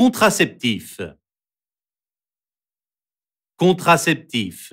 Contraceptif. Contraceptif.